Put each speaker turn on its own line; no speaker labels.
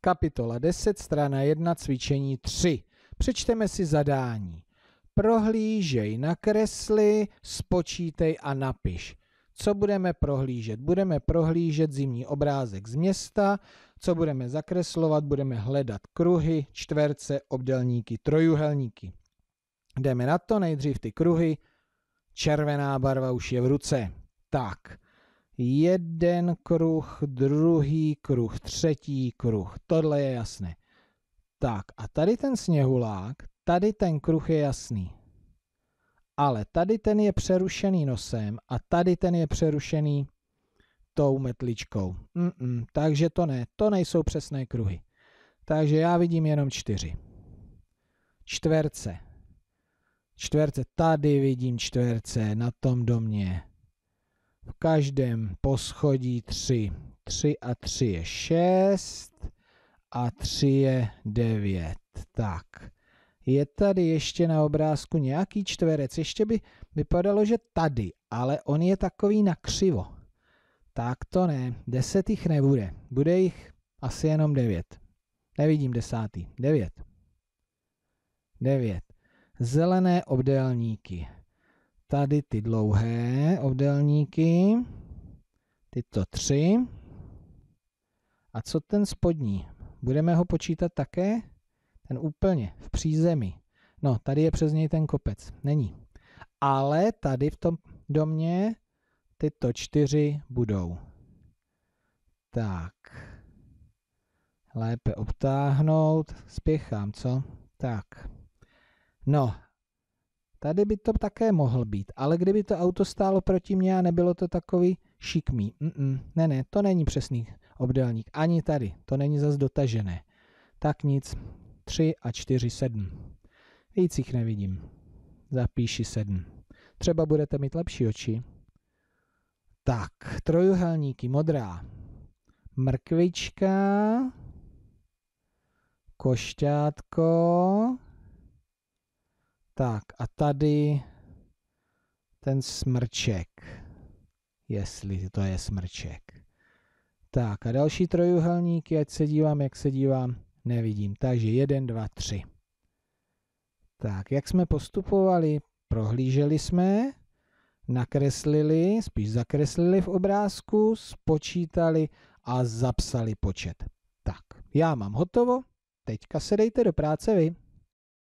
Kapitola 10, strana 1, cvičení 3. Přečteme si zadání. Prohlížej, nakresli, spočítej a napiš. Co budeme prohlížet? Budeme prohlížet zimní obrázek z města. Co budeme zakreslovat? Budeme hledat kruhy, čtverce, obdelníky, trojuhelníky. Jdeme na to, nejdřív ty kruhy. Červená barva už je v ruce. Tak, jeden kruh, druhý kruh, třetí kruh. Tohle je jasné. Tak a tady ten sněhulák, tady ten kruh je jasný. Ale tady ten je přerušený nosem a tady ten je přerušený tou metličkou. Mm-mm, takže to ne, to nejsou přesné kruhy. Takže já vidím jenom čtyři. Čtverce. Čtverce, tady vidím čtverce na tom domě v každém poschodí 3. 3 a 3 je 6 a 3 je 9. Tak, je tady ještě na obrázku nějaký čtverec. Ještě by vypadalo, že tady, ale on je takový nakřivo. Tak to ne, deset jich nebude. Bude jich asi jenom devět. Nevidím desátý. Devět. Devět. Zelené obdélníky tady ty dlouhé obdélníky, tyto tři. A co ten spodní? Budeme ho počítat také? Ten úplně, v přízemí. No, tady je přes něj ten kopec. Není. Ale tady v tom domě tyto čtyři budou. Tak. Lépe obtáhnout. Spěchám, co? Tak. No Tady by to také mohl být, ale kdyby to auto stálo proti mně a nebylo to takový šikmý. Mm-mm, ne, ne, to není přesný obdélník. Ani tady, to není zas dotažené. Tak nic, 3 a 4, 7. Víc jich nevidím. Zapíši 7. Třeba budete mít lepší oči. Tak, trojuhelníky, modrá. Mrkvička, košťátko, tak a tady ten smrček. Jestli to je smrček. Tak a další trojuhelníky, ať se dívám, jak se dívám, nevidím. Takže jeden, dva, tři. Tak, jak jsme postupovali? Prohlíželi jsme, nakreslili, spíš zakreslili v obrázku, spočítali a zapsali počet. Tak, já mám hotovo, teďka se dejte do práce vy.